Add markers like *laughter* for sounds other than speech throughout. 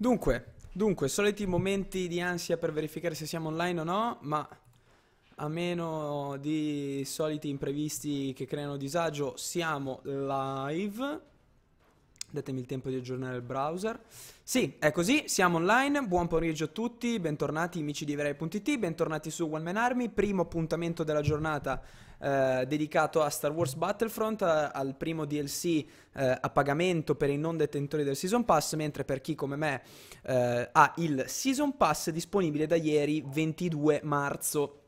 Dunque, dunque, soliti momenti di ansia per verificare se siamo online o no, ma a meno di soliti imprevisti che creano disagio, siamo live. Datemi il tempo di aggiornare il browser. Sì, è così, siamo online. Buon pomeriggio a tutti, bentornati amici di Verei.it, bentornati su One Man Army, primo appuntamento della giornata eh, dedicato a Star Wars Battlefront, a, eh, al primo DLC eh, a pagamento per i non detentori del Season Pass, mentre per chi come me eh, ha il Season Pass disponibile da ieri 22 marzo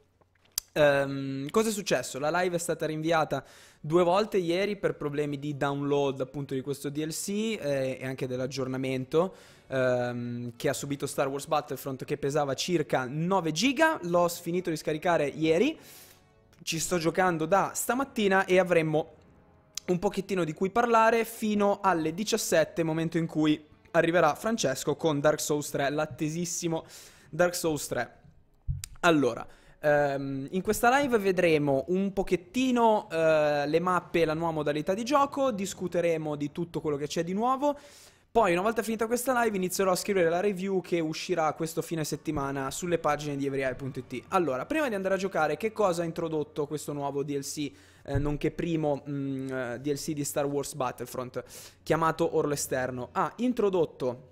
Um, cosa è successo? La live è stata rinviata due volte ieri per problemi di download appunto di questo DLC eh, e anche dell'aggiornamento ehm, che ha subito Star Wars Battlefront che pesava circa 9 giga. L'ho finito di scaricare ieri, ci sto giocando da stamattina e avremo un pochettino di cui parlare fino alle 17, momento in cui arriverà Francesco con Dark Souls 3, l'attesissimo Dark Souls 3. Allora, Um, in questa live vedremo un pochettino uh, le mappe e la nuova modalità di gioco, discuteremo di tutto quello che c'è di nuovo. Poi, una volta finita questa live, inizierò a scrivere la review che uscirà questo fine settimana sulle pagine di everyeye.it. Allora, prima di andare a giocare, che cosa ha introdotto questo nuovo DLC, eh, nonché primo mh, mm, eh, DLC di Star Wars Battlefront, chiamato Orlo Esterno? Ha ah, introdotto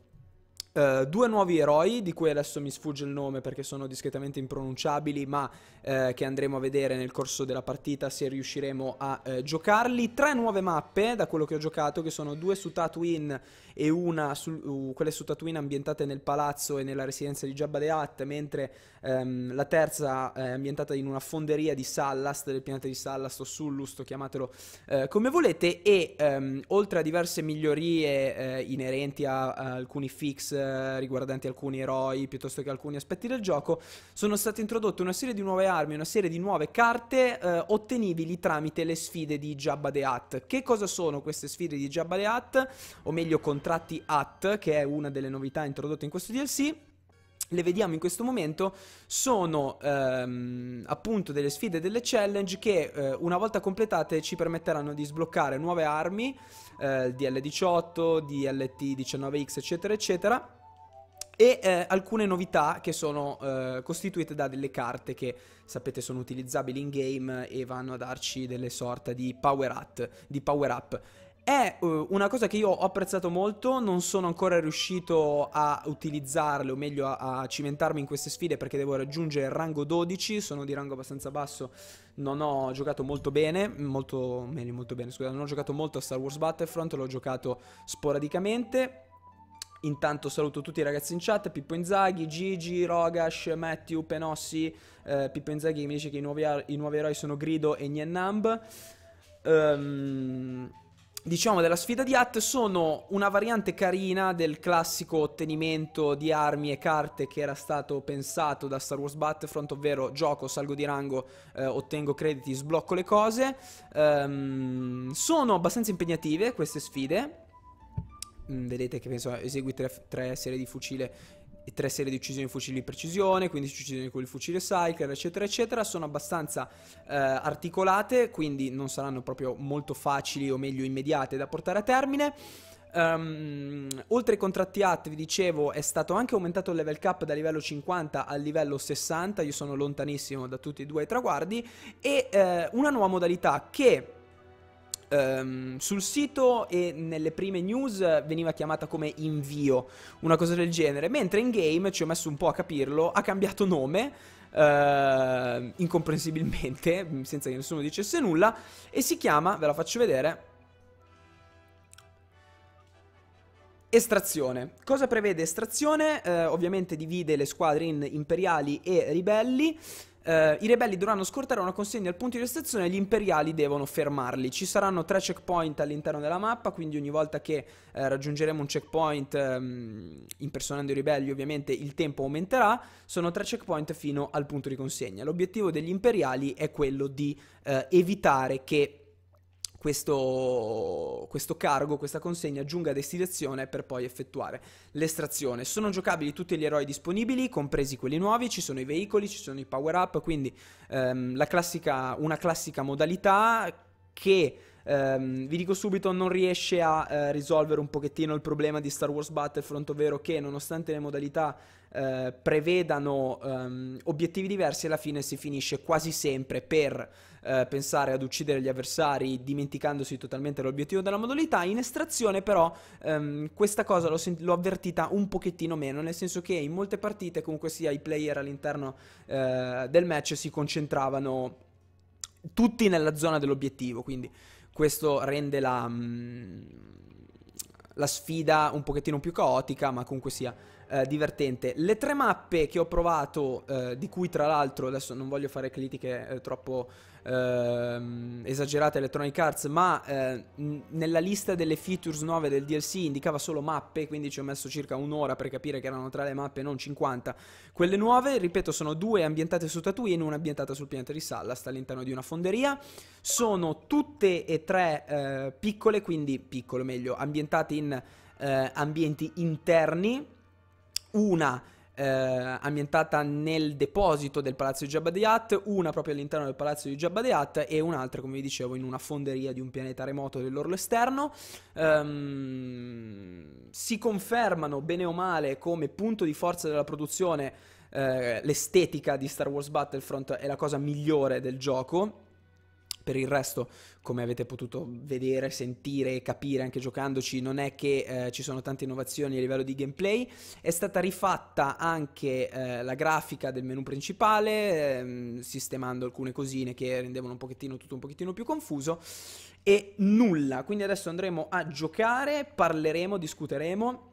eh, due nuovi eroi, di cui adesso mi sfugge il nome perché sono discretamente impronunciabili, ma uh, che andremo a vedere nel corso della partita se riusciremo a uh, giocarli. Tre nuove mappe, da quello che ho giocato, che sono due su Tatooine e una su, quelle su Tatooine ambientate nel palazzo e nella residenza di Jabba the Hutt, mentre um, la terza è ambientata in una fonderia di Sallast, del pianeta di Sallast o Sullust, chiamatelo come volete, e um, oltre a diverse migliorie inerenti a, a alcuni fix eh, riguardanti alcuni eroi piuttosto che alcuni aspetti del gioco, sono state introdotte una serie di nuove armi, una serie di nuove carte eh, ottenibili tramite le sfide di Jabba the Hutt. Che cosa sono queste sfide di Jabba the Hutt? O meglio contratti Hutt, che è una delle novità introdotte in questo DLC le vediamo in questo momento, sono ehm, appunto delle sfide, delle challenge che eh, una volta completate ci permetteranno di sbloccare nuove armi, DL18, eh, DLT19X, eccetera, eccetera e eh, alcune novità che sono eh, costituite da delle carte che sapete sono utilizzabili in game e vanno a darci delle sorta di power up, di power up. È eh, una cosa che io ho apprezzato molto, non sono ancora riuscito a utilizzarle, o meglio a, a, cimentarmi in queste sfide perché devo raggiungere il rango 12, sono di rango abbastanza basso, non ho giocato molto bene, molto, meno molto bene, scusate, non ho giocato molto a Star Wars Battlefront, l'ho giocato sporadicamente. Intanto saluto tutti i ragazzi in chat, Pippo Inzaghi, Gigi, Rogash, Matthew, Penossi, eh, Pippo Inzaghi che mi dice che i nuovi, i nuovi eroi sono Grido e Niennamb. Ehm... Um, diciamo, della sfida di Hat sono una variante carina del classico ottenimento di armi e carte che era stato pensato da Star Wars Battlefront, ovvero gioco, salgo di rango, eh, ottengo crediti, sblocco le cose. Um, sono abbastanza impegnative queste sfide, mm, vedete che penso esegui tre, tre, serie di fucile e tre serie di uccisioni di fucili di precisione, 15 uccisioni con il fucile Cycler, eccetera, eccetera, sono abbastanza eh, articolate, quindi non saranno proprio molto facili o meglio immediate da portare a termine. Um, oltre ai contratti AT, vi dicevo, è stato anche aumentato il level cap da livello 50 al livello 60, io sono lontanissimo da tutti e due i traguardi, e eh, una nuova modalità che Um, sul sito e nelle prime news veniva chiamata come invio, una cosa del genere, mentre in game ci ho messo un po' a capirlo, ha cambiato nome. Uh, incomprensibilmente, *laughs* senza che nessuno dicesse nulla, e si chiama, ve la faccio vedere, Estrazione. Cosa prevede estrazione? Eh, ovviamente divide le squadre in imperiali e ribelli. Uh, I ribelli dovranno scortare una consegna al punto di stazione e gli imperiali devono fermarli. Ci saranno tre checkpoint all'interno della mappa, quindi ogni volta che uh, raggiungeremo un checkpoint um, impersonando i ribelli ovviamente il tempo aumenterà. Sono tre checkpoint fino al punto di consegna. L'obiettivo degli imperiali è quello di uh, evitare che questo, questo, cargo, questa consegna giunga a destinazione per poi effettuare l'estrazione. Sono giocabili tutti gli eroi disponibili, compresi quelli nuovi, ci sono i veicoli, ci sono i power up, quindi ehm, classica, una classica modalità che ehm, vi dico subito non riesce a eh, risolvere un pochettino il problema di Star Wars Battlefront, ovvero che nonostante le modalità eh, prevedano ehm, obiettivi diversi alla fine si finisce quasi sempre per eh, pensare ad uccidere gli avversari dimenticandosi totalmente l'obiettivo della modalità. In estrazione però ehm, questa cosa l'ho, sent- l'ho, avvertita un pochettino meno, nel senso che in molte partite comunque sia i player all'interno eh, del match si concentravano tutti nella zona dell'obiettivo, quindi questo rende la, mh, mm, la sfida un pochettino più caotica, ma comunque sia eh, divertente. Le tre mappe che ho provato, eh, di cui tra l'altro adesso non voglio fare critiche eh, troppo ehm, esagerate a Electronic Arts, ma eh, nella lista delle features nuove del DLC indicava solo mappe, quindi ci ho messo circa un'ora per capire che erano tra le mappe, non 50. Quelle nuove, ripeto, sono due ambientate su Tatooine e una ambientata sul pianeta di Sallast all'interno di una fonderia. Sono tutte e tre eh, piccole, quindi piccole meglio, ambientate in eh, ambienti interni una eh, ambientata nel deposito del palazzo di Jabba the Hutt, una proprio all'interno del palazzo di Jabba the Hutt e un'altra, come vi dicevo, in una fonderia di un pianeta remoto dell'orlo esterno. Um, si confermano bene o male come punto di forza della produzione eh, l'estetica di Star Wars Battlefront è la cosa migliore del gioco. Per il resto, come avete potuto vedere, sentire e capire anche giocandoci, non è che eh, ci sono tante innovazioni a livello di gameplay. È stata rifatta anche eh, la grafica del menu principale, ehm, sistemando alcune cosine che rendevano un pochettino tutto un pochettino più confuso. E nulla, quindi adesso andremo a giocare, parleremo, discuteremo.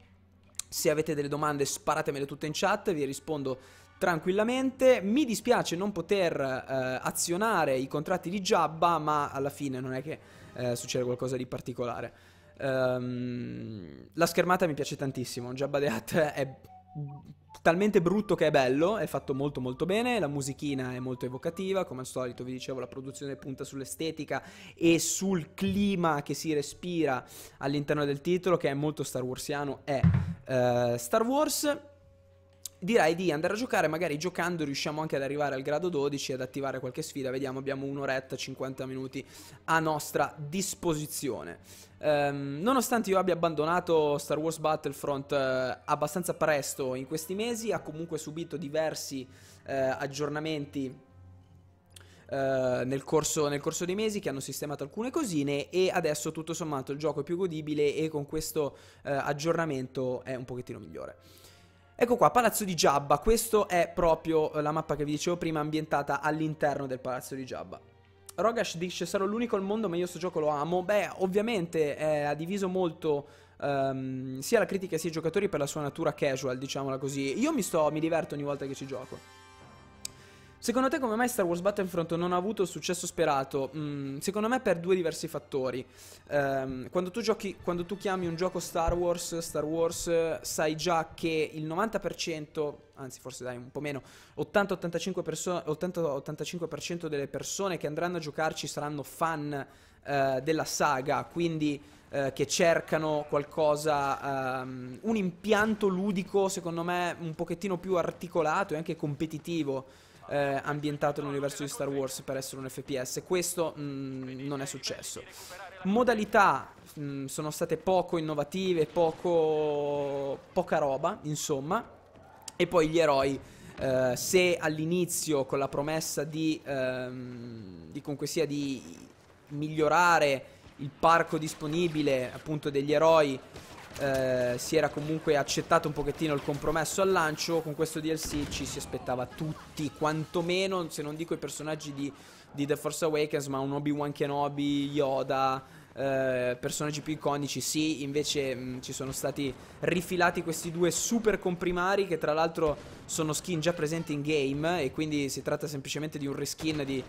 Se avete delle domande sparatemele tutte in chat, vi rispondo tranquillamente. Mi dispiace non poter eh, azionare i contratti di Jabba, ma alla fine non è che eh, succede qualcosa di particolare. Um, la schermata mi piace tantissimo. Jabba the Hutt è talmente brutto che è bello, è fatto molto molto bene, la musichina è molto evocativa, come al solito vi dicevo la produzione punta sull'estetica e sul clima che si respira all'interno del titolo che è molto Star Warsiano, è uh, Star Wars direi di andare a giocare, magari giocando riusciamo anche ad arrivare al grado 12 ad attivare qualche sfida, vediamo abbiamo un'oretta, 50 minuti a nostra disposizione. Um, nonostante io abbia abbandonato Star Wars Battlefront uh, abbastanza presto in questi mesi, ha comunque subito diversi uh, aggiornamenti Uh, nel, corso, nel, corso, dei mesi che hanno sistemato alcune cosine e adesso tutto sommato il gioco è più godibile e con questo uh, aggiornamento è un pochettino migliore. Ecco qua, Palazzo di Giabba, questa è proprio eh, la mappa che vi dicevo prima ambientata all'interno del Palazzo di Giabba. Rogash dice sarò l'unico al mondo ma io sto gioco lo amo. Beh, ovviamente eh, ha diviso molto ehm, sia la critica sia i giocatori per la sua natura casual, diciamola così. Io mi, sto, mi diverto ogni volta che ci gioco. Secondo te come mai Star Wars Battlefront non ha avuto il successo sperato? Mm, secondo me per due diversi fattori. Um, quando, tu giochi, quando tu chiami un gioco Star Wars, Star Wars, sai già che il 90%, anzi forse dai un po' meno, 80-85%, perso- 80-85% delle persone che andranno a giocarci saranno fan uh, della saga, quindi eh, che cercano qualcosa, um, un impianto ludico secondo me un pochettino più articolato e anche competitivo eh, ambientato nell'universo di Star Wars per essere un FPS. Questo mh, mm, non è successo. Modalità mh, mm, sono state poco innovative, poco, poca roba, insomma. E poi gli eroi. Eh, se all'inizio con la promessa di, ehm, di comunque sia di migliorare il parco disponibile appunto degli eroi eh, si era comunque accettato un pochettino il compromesso al lancio, con questo DLC ci si aspettava tutti, quantomeno, se non dico i personaggi di, di The Force Awakens, ma un Obi-Wan Kenobi, Yoda... Eh, personaggi più iconici, sì, invece mh, mm, ci sono stati rifilati questi due super comprimari che tra l'altro sono skin già presenti in game e quindi si tratta semplicemente di un reskin di,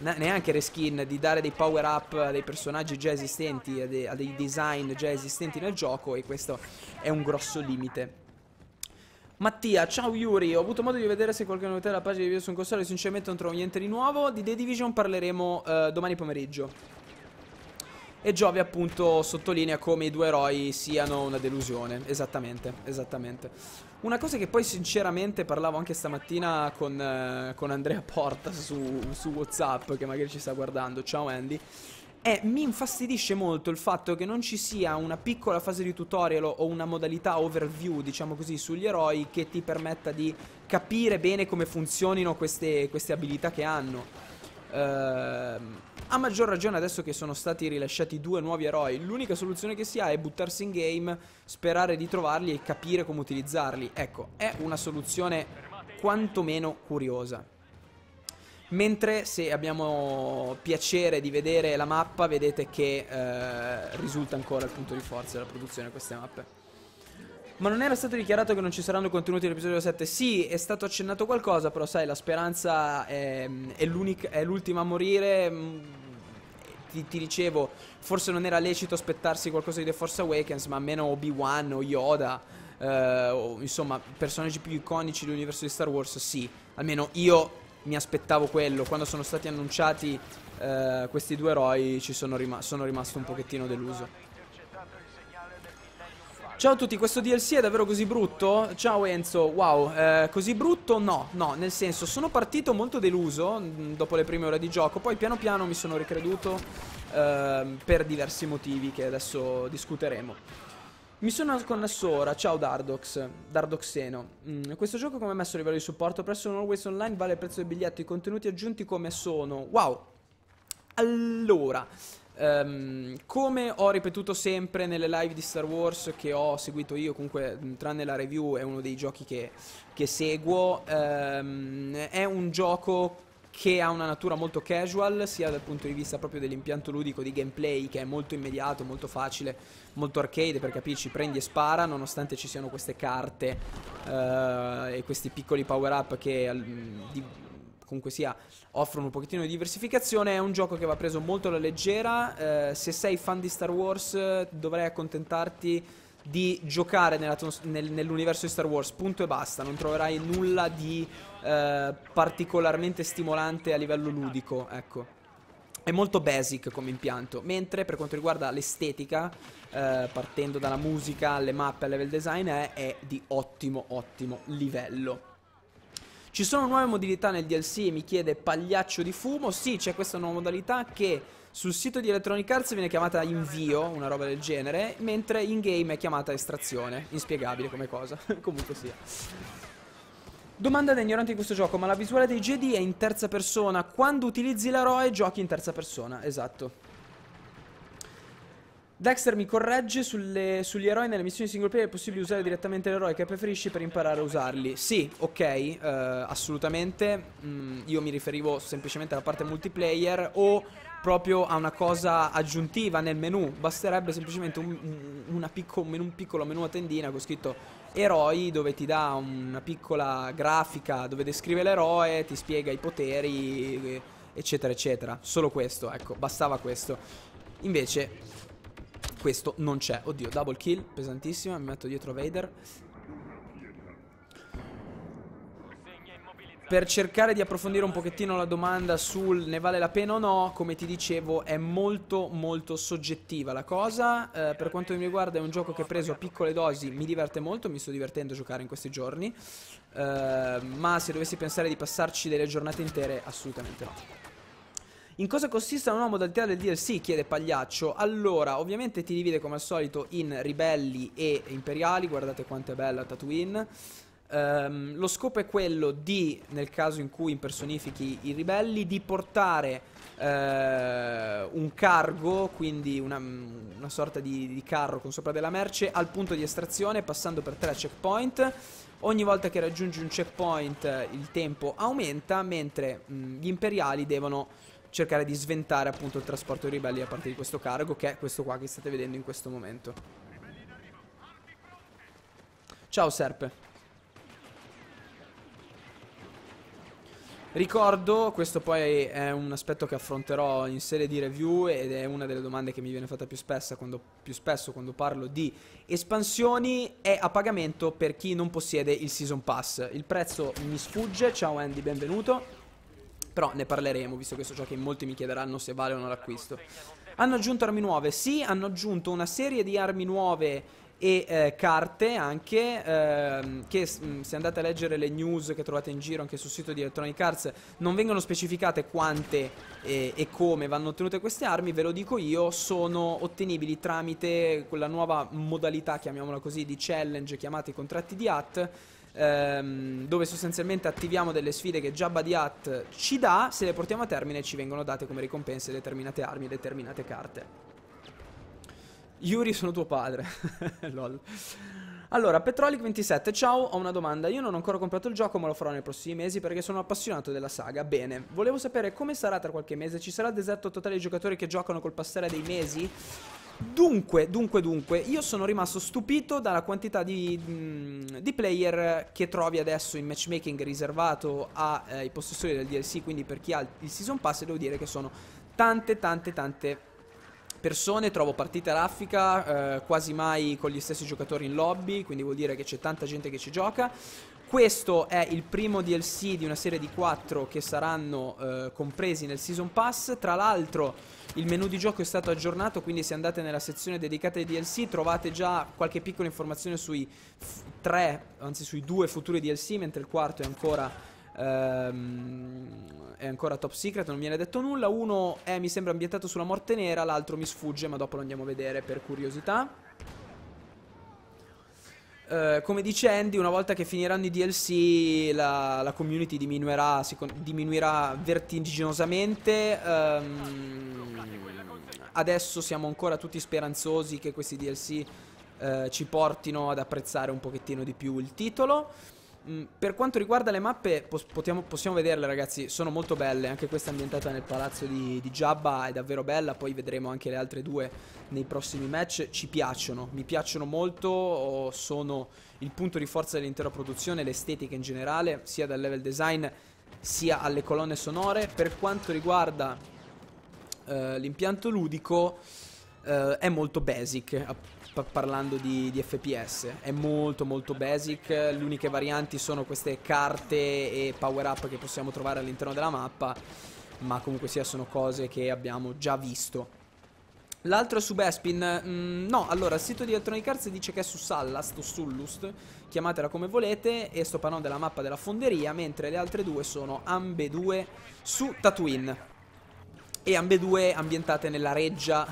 neanche reskin di dare dei power up a dei personaggi già esistenti, a, de a dei design già esistenti nel gioco e questo è un grosso limite. Mattia, ciao Yuri, ho avuto modo di vedere se qualche novità della pagina di video su un console, sinceramente non trovo niente di nuovo, di The Division parleremo eh, domani pomeriggio. E Giove appunto sottolinea come i due eroi siano una delusione, esattamente, esattamente. Una cosa che poi sinceramente parlavo anche stamattina con, eh, con Andrea Porta su, su Whatsapp, che magari ci sta guardando, ciao Andy. Eh, mi infastidisce molto il fatto che non ci sia una piccola fase di tutorial o una modalità overview, diciamo così, sugli eroi che ti permetta di capire bene come funzionino queste, queste abilità che hanno. Ehm, a maggior ragione adesso che sono stati rilasciati due nuovi eroi, l'unica soluzione che si ha è buttarsi in game, sperare di trovarli e capire come utilizzarli. Ecco, è una soluzione quantomeno curiosa. Mentre se abbiamo piacere di vedere la mappa, vedete che eh, risulta ancora il punto di forza della produzione di queste mappe. Ma non era stato dichiarato che non ci saranno contenuti dell'episodio 7? Sì, è stato accennato qualcosa, però sai, la speranza è, è, è l'ultima a morire. Mm, ti, ti, dicevo, forse non era lecito aspettarsi qualcosa di The Force Awakens, ma almeno Obi-Wan o Yoda, eh, o, insomma, personaggi più iconici dell'universo di Star Wars, sì. Almeno io mi aspettavo quello. Quando sono stati annunciati eh, questi due eroi, ci sono, rima sono rimasto un pochettino deluso. Ciao a tutti, questo DLC è davvero così brutto? Ciao Enzo, wow, eh, così brutto? No, no, nel senso, sono partito molto deluso mm, dopo le prime ore di gioco, poi piano piano mi sono ricreduto eh, per diversi motivi che adesso discuteremo. Mi sono connesso ora, ciao Dardox, Dardoxeno. Mm, questo gioco come è messo a livello di supporto presso un Always Online vale il prezzo del biglietto, i contenuti aggiunti come sono. Wow! Allora, Um, come ho ripetuto sempre nelle live di Star Wars che ho seguito io, comunque tranne la review è uno dei giochi che, che seguo, um, è un gioco che ha una natura molto casual, sia dal punto di vista proprio dell'impianto ludico di gameplay, che è molto immediato, molto facile, molto arcade, per capirci, prendi e spara, nonostante ci siano queste carte uh, e questi piccoli power-up che um, di, comunque sia offrono un pochettino di diversificazione. È un gioco che va preso molto alla leggera. Eh, se sei fan di Star Wars, dovrai accontentarti di giocare tos- nel- nell'universo di Star Wars, punto e basta, non troverai nulla di eh, particolarmente stimolante a livello ludico, ecco. È molto basic come impianto, mentre per quanto riguarda l'estetica, eh, partendo dalla musica, alle mappe, al level design, è, è di ottimo, ottimo livello. Ci sono nuove modalità nel DLC, mi chiede Pagliaccio di Fumo. Sì, c'è questa nuova modalità che sul sito di Electronic Arts viene chiamata invio, una roba del genere, mentre in game è chiamata estrazione. Inspiegabile come cosa, *laughs* comunque sia. Domanda da ignorante di questo gioco, ma la visuale dei Jedi è in terza persona. Quando utilizzi l'eroe giochi in terza persona, esatto. Dexter mi corregge sulle, sugli eroi nelle missioni single player. È possibile usare direttamente l'eroe che preferisci per imparare a usarli. Sì, ok, eh, assolutamente. Mm, io mi riferivo semplicemente alla parte multiplayer o proprio a una cosa aggiuntiva nel menu. Basterebbe semplicemente un, un, picco, un piccolo menu a tendina con scritto eroi dove ti dà una piccola grafica dove descrive l'eroe, ti spiega i poteri, eccetera, eccetera. Solo questo, ecco, bastava questo. Invece questo non c'è. Oddio, double kill, pesantissima, mi metto dietro Vader. Per cercare di approfondire un pochettino la domanda sul ne vale la pena o no, come ti dicevo è molto molto soggettiva la cosa, eh, per quanto mi riguarda è un gioco che preso a piccole dosi mi diverte molto, mi sto divertendo a giocare in questi giorni, eh, ma se dovessi pensare di passarci delle giornate intere assolutamente no. In cosa consiste la nuova modalità del DLC? chiede Pagliaccio. Allora, ovviamente ti divide come al solito in ribelli e imperiali, guardate quanto è bella Tatooine. Um, lo scopo è quello di, nel caso in cui impersonifichi i ribelli, di portare uh, un cargo, quindi una, una sorta di, di carro con sopra della merce, al punto di estrazione passando per tre checkpoint. Ogni volta che raggiungi un checkpoint eh, il tempo aumenta, mentre mh, gli imperiali devono cercare di sventare appunto il trasporto dei ribelli a parte di questo cargo che è questo qua che state vedendo in questo momento. Ciao Serpe. Ricordo, questo poi è un aspetto che affronterò in serie di review ed è una delle domande che mi viene fatta più spesso quando, più spesso quando parlo di espansioni, è a pagamento per chi non possiede il Season Pass. Il prezzo mi sfugge, ciao Andy, benvenuto. Però ne parleremo, visto che so già che in molti mi chiederanno se vale o no l'acquisto. Hanno aggiunto armi nuove? Sì, hanno aggiunto una serie di armi nuove e eh, carte anche ehm, che mm, se andate a leggere le news che trovate in giro anche sul sito di Electronic Arts non vengono specificate quante eh, e, come vanno ottenute queste armi ve lo dico io sono ottenibili tramite quella nuova modalità chiamiamola così di challenge chiamati i contratti di HAT ehm, dove sostanzialmente attiviamo delle sfide che già Badiat ci dà, se le portiamo a termine ci vengono date come ricompense determinate armi e determinate carte. Yuri sono tuo padre. *laughs* Lol. Allora, Petrolic27, ciao, ho una domanda. Io non ho ancora comprato il gioco, ma lo farò nei prossimi mesi perché sono appassionato della saga. Bene, volevo sapere come sarà tra qualche mese. Ci sarà deserto totale di giocatori che giocano col passare dei mesi? Dunque, dunque, dunque, io sono rimasto stupito dalla quantità di, mm, di player che trovi adesso in matchmaking riservato ai eh, possessori del DLC, quindi per chi ha il Season Pass, devo dire che sono tante, tante, tante persone, trovo partite raffica eh, quasi mai con gli stessi giocatori in lobby, quindi vuol dire che c'è tanta gente che ci gioca. Questo è il primo DLC di una serie di 4 che saranno eh, compresi nel Season Pass. Tra l'altro il menu di gioco è stato aggiornato, quindi se andate nella sezione dedicata ai DLC trovate già qualche piccola informazione sui 3, anzi sui due futuri DLC, mentre il quarto è ancora, ehm, è ancora top secret, non viene detto nulla. Uno è mi sembra ambientato sulla morte nera, l'altro mi sfugge, ma dopo lo andiamo a vedere per curiosità. Eh, come dice Andy, una volta che finiranno i DLC, la, la community diminuirà, diminuirà vertiginosamente. Um, adesso siamo ancora tutti speranzosi che questi DLC uh, eh, ci portino ad apprezzare un pochettino di più il titolo. Mm, per quanto riguarda le mappe, pos potiamo, possiamo vederle ragazzi, sono molto belle, anche questa ambientata nel palazzo di, di Jabba è davvero bella, poi vedremo anche le altre due nei prossimi match, ci piacciono, mi piacciono molto, sono il punto di forza dell'intera produzione, l'estetica in generale, sia dal level design sia alle colonne sonore, per quanto riguarda eh, l'impianto ludico... Uh, è molto basic parlando di, di, FPS. È molto molto basic, le uniche varianti sono queste carte e power up che possiamo trovare all'interno della mappa, ma comunque sia sono cose che abbiamo già visto. L'altro è su Bespin, mm, no, allora il sito di Electronic Arts dice che è su Sallast o Sullust, chiamatela come volete, e sto parlando della mappa della fonderia, mentre le altre due sono ambedue su Tatooine e ambedue ambientate nella reggia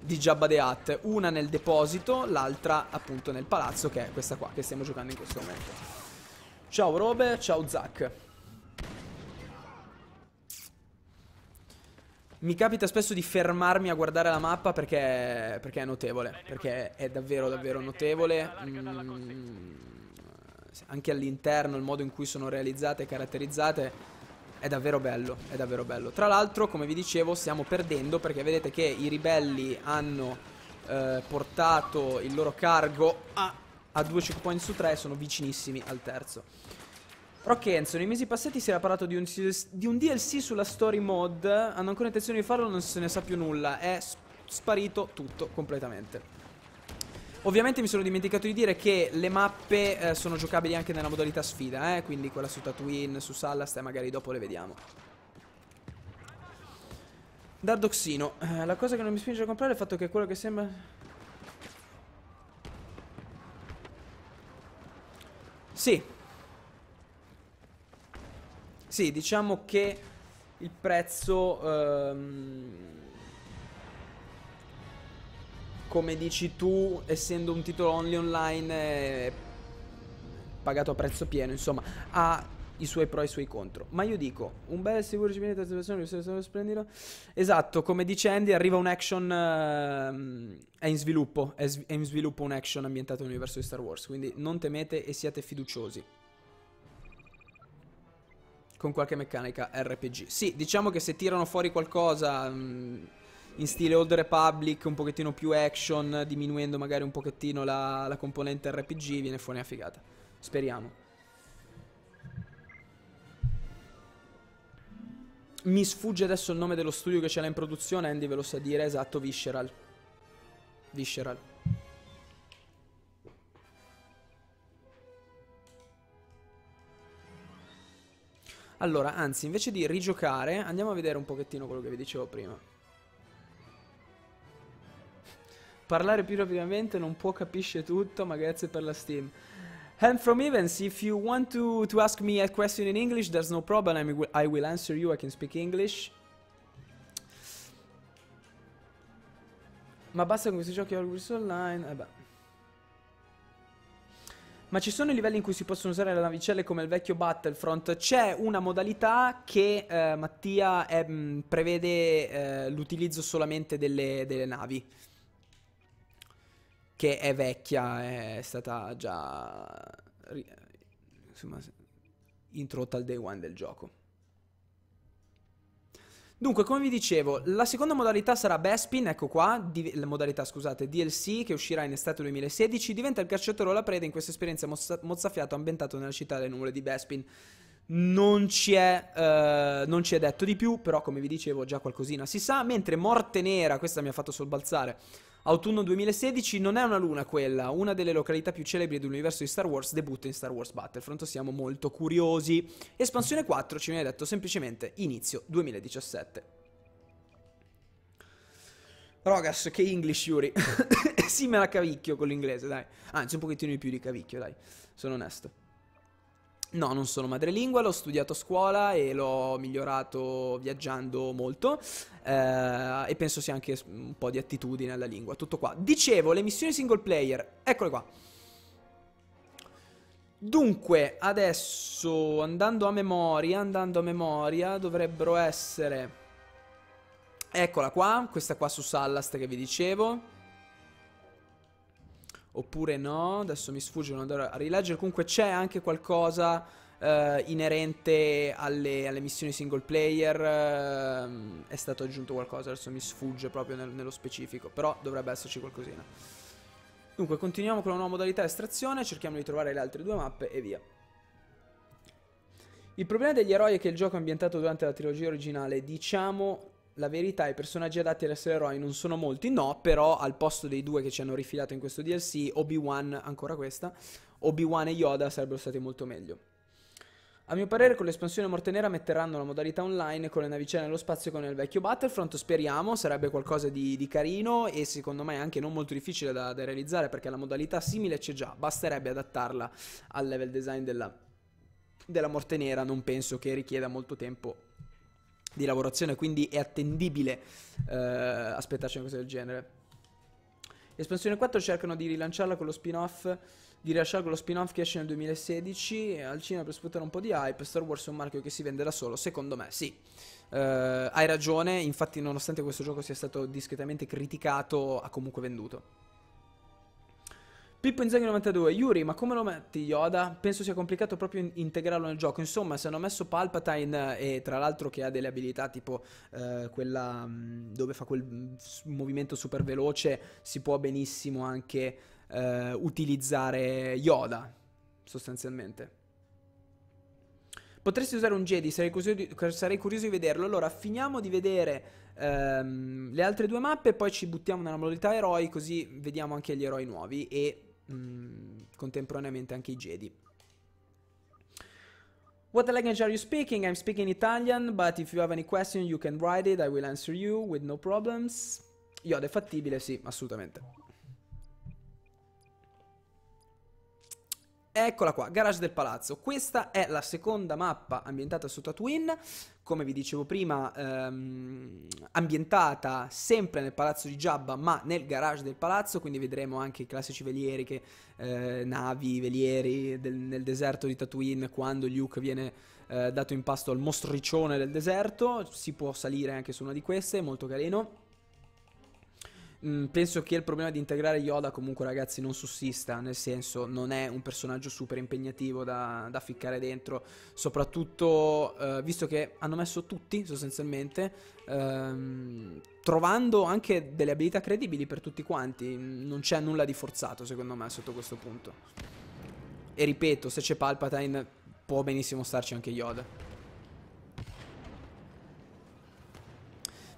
di Jabba the Hutt, una nel deposito, l'altra appunto nel palazzo che è questa qua che stiamo giocando in questo momento. Ciao Robe, ciao Zack. Mi capita spesso di fermarmi a guardare la mappa perché, perché è notevole, perché è davvero davvero notevole. Mm, anche all'interno il modo in cui sono realizzate e caratterizzate è davvero bello, è davvero bello. Tra l'altro, come vi dicevo, stiamo perdendo perché vedete che i ribelli hanno eh, portato il loro cargo a, a due checkpoint su tre e sono vicinissimi al terzo. Rock Enzo, nei mesi passati si era parlato di un, di un, DLC sulla story mod, hanno ancora intenzione di farlo, non se ne sa più nulla, è sparito tutto completamente. Ovviamente mi sono dimenticato di dire che le mappe eh, sono giocabili anche nella modalità sfida, eh, quindi quella su Tatooine, su Sallast e magari dopo le vediamo. Dardoxino, eh, la cosa che non mi spinge a comprare è il fatto che quello che sembra... Sì. Sì, diciamo che il prezzo... Ehm come dici tu, essendo un titolo only online pagato a prezzo pieno, insomma, ha i suoi pro e i suoi contro. Ma io dico, un bel sicuro ci viene terza persona, se lo splendido. Esatto, come dice Andy, arriva un action uh, è in sviluppo, è, è, in sviluppo un action ambientato nell'universo di Star Wars, quindi non temete e siate fiduciosi. Con qualche meccanica RPG. Sì, diciamo che se tirano fuori qualcosa mh, mm, in stile Old Republic, un pochettino più action, diminuendo magari un pochettino la, la componente RPG, viene fuori una figata. Speriamo. Mi sfugge adesso il nome dello studio che ce l'ha in produzione, Andy ve lo sa dire, esatto, Visceral. Visceral. Allora, anzi, invece di rigiocare, andiamo a vedere un pochettino quello che vi dicevo prima. Parlare più rapidamente non può capisce tutto, ma grazie per la Steam. And from Evans, if you want to, to ask me a question in English, there's no problem. I, I will answer you. I can speak English. Ma basta con questi giochi Hogwarts Online. Eh beh. Ma ci sono i livelli in cui si possono usare le navicelle come il vecchio Battlefront? C'è una modalità che eh, Mattia eh, prevede eh, l'utilizzo solamente delle, delle navi che è vecchia, è stata già insomma, introdotta al day one del gioco. Dunque, come vi dicevo, la seconda modalità sarà Bespin, ecco qua, di, la modalità, scusate, DLC, che uscirà in estate 2016, diventa il cacciatore o la preda in questa esperienza mozza, mozzafiato ambientato nella città delle nuvole di Bespin. Non ci, è, eh, non ci è detto di più, però come vi dicevo già qualcosina si sa, mentre Morte Nera, questa mi ha fatto sobbalzare, Autunno 2016 non è una luna quella, una delle località più celebri dell'universo di Star Wars debutta in Star Wars Battlefront, siamo molto curiosi. Espansione 4 ci viene detto semplicemente inizio 2017. Rogas, che English Yuri. *coughs* sì, me la cavicchio con l'inglese, dai. Anzi, un pochettino di più di cavicchio, dai. Sono onesto. No, non sono madrelingua, l'ho studiato a scuola e l'ho migliorato viaggiando molto eh, e penso sia anche un po' di attitudine alla lingua, tutto qua. Dicevo, le missioni single player, eccole qua. Dunque, adesso andando a memoria, andando a memoria, dovrebbero essere... Eccola qua, questa qua su Sallast che vi dicevo oppure no, adesso mi sfugge, non andrò a rileggere, comunque c'è anche qualcosa eh, inerente alle, alle, missioni single player, eh, è stato aggiunto qualcosa, adesso mi sfugge proprio nel, nello specifico, però dovrebbe esserci qualcosina. Dunque continuiamo con la nuova modalità estrazione, cerchiamo di trovare le altre due mappe e via. Il problema degli eroi è che il gioco è ambientato durante la trilogia originale, diciamo la verità i personaggi adatti ad essere eroi non sono molti, no, però al posto dei due che ci hanno rifilato in questo DLC, Obi-Wan, ancora questa, Obi-Wan e Yoda sarebbero stati molto meglio. A mio parere con l'espansione Morte Nera metteranno la modalità online con le navicelle nello spazio come nel vecchio Battlefront, speriamo, sarebbe qualcosa di, di carino e secondo me anche non molto difficile da, da, realizzare perché la modalità simile c'è già, basterebbe adattarla al level design della, della Morte Nera, non penso che richieda molto tempo di lavorazione, quindi è attendibile eh, aspettarci una cosa del genere. Espansione 4 cercano di rilanciarla con lo spin-off di rilasciare lo spin-off che esce nel 2016 eh, al cinema per sfruttare un po' di hype. Star Wars è un marchio che si vende da solo, secondo me sì. Eh, hai ragione, infatti nonostante questo gioco sia stato discretamente criticato, ha comunque venduto. Pippo Inzaghi 92, Yuri, ma come lo metti Yoda? Penso sia complicato proprio in integrarlo nel gioco. Insomma, se hanno messo Palpatine eh, e tra l'altro che ha delle abilità tipo eh, quella mh, mm, dove fa quel mh, mm, movimento super veloce, si può benissimo anche eh, utilizzare Yoda, sostanzialmente. Potresti usare un Jedi, sarei curioso di, sarei curioso di vederlo. Allora, finiamo di vedere ehm, le altre due mappe, poi ci buttiamo nella modalità eroi, così vediamo anche gli eroi nuovi e Mm, contemporaneamente anche i Jedi. What language are you speaking? I'm speaking Italian, but if you have any question you can write it, I will answer you with no problems. è fattibile, sì, assolutamente. Eccola qua, Garage del Palazzo. Questa è la seconda mappa ambientata su Tatooine, come vi dicevo prima, ehm, ambientata sempre nel Palazzo di Jabba, ma nel Garage del Palazzo, quindi vedremo anche i classici velieri, che, eh, navi, velieri del, nel deserto di Tatooine, quando Luke viene eh, dato in pasto al mostricione del deserto, si può salire anche su una di queste, molto carino. Mm, penso che il problema di integrare Yoda comunque ragazzi non sussista, nel senso non è un personaggio super impegnativo da, da ficcare dentro, soprattutto eh, visto che hanno messo tutti sostanzialmente, ehm, trovando anche delle abilità credibili per tutti quanti, mm, non c'è nulla di forzato secondo me sotto questo punto. E ripeto, se c'è Palpatine può benissimo starci anche Yoda.